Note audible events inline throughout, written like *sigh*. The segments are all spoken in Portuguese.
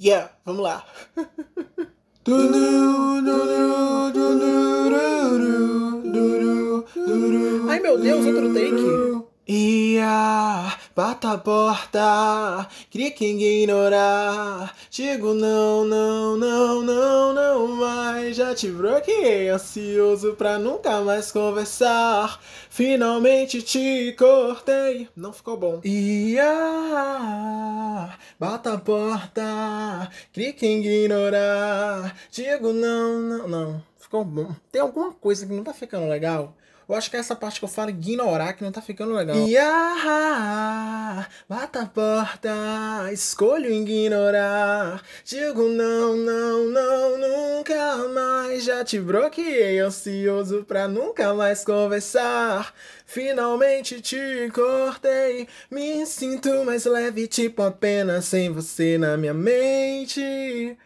Yeah, vamos lá. Ai meu Deus, outro take. Ia, bata a porta, queria que ignorar. Digo não, não, não, não, não mais. Já te bloqueei, ansioso pra nunca mais conversar. Finalmente te cortei, não ficou bom. Ia. Bata a porta, clique em ignorar. Digo não, não, não. Ficou bom. Tem alguma coisa que não tá ficando legal? Eu acho que é essa parte que eu falo ignorar que não tá ficando legal. E bata a porta, escolho ignorar. Digo não, não, não, nunca mais. Já te bloqueei, ansioso pra nunca mais conversar. Finalmente te cortei, me sinto mais leve, tipo apenas sem você na minha mente.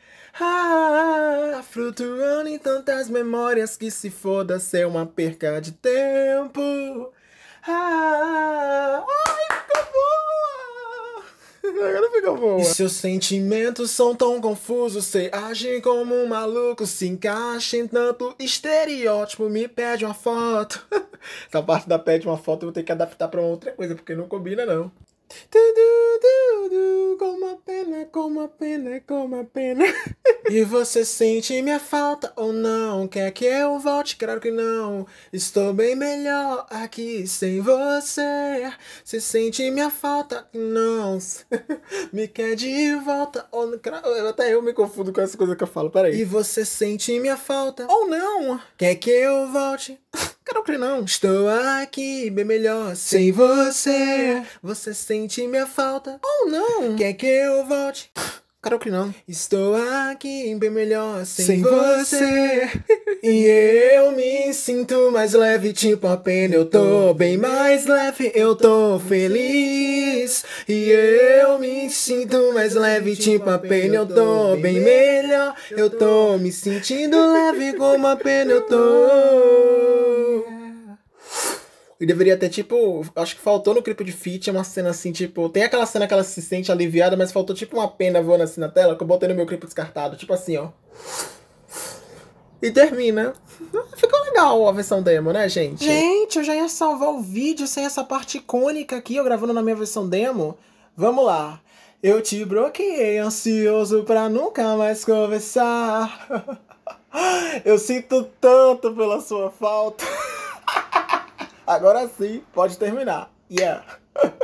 Ah, flutuando em tantas memórias que se foda ser uma perca de tempo. Ah, ai, ficou boa! *laughs* Agora ficou boa. E seus sentimentos são tão confusos, cê age como um maluco, se encaixa em tanto estereótipo, me pede uma foto. *laughs* Essa parte da pede uma foto eu vou ter que adaptar pra outra coisa, porque não combina não. Como a pena, como a pena, como a pena. *laughs* E você sente minha falta ou não? Quer que eu volte? Claro que não. Estou bem melhor aqui sem você. Você sente minha falta? Não. *laughs* me quer de volta ou não? Até eu me confundo com essa coisa que eu falo, peraí. E você sente minha falta ou não? Quer que eu volte? *laughs* Claro que não. Estou aqui bem melhor sem você. Você sente minha falta ou não? Quer que eu volte? *laughs* Carol não. Estou aqui bem melhor sem, sem você. você. *laughs* e eu me sinto mais leve, tipo a pena. Eu tô bem mais leve, eu tô feliz. E eu me sinto mais leve, tipo a pena. Eu tô bem melhor, eu tô me sentindo leve como a pena. Eu tô. E deveria ter, tipo, acho que faltou no clipe de Fit uma cena assim, tipo, tem aquela cena que ela se sente aliviada, mas faltou tipo uma pena voando assim na tela, que eu botei no meu clipe descartado, tipo assim, ó. E termina. *laughs* Ficou legal a versão demo, né, gente? Gente, eu já ia salvar o vídeo sem essa parte icônica aqui, eu gravando na minha versão demo. Vamos lá. Eu te bloqueei, ansioso pra nunca mais conversar. *laughs* Eu sinto tanto pela sua falta. Agora sim, pode terminar. Yeah. *laughs*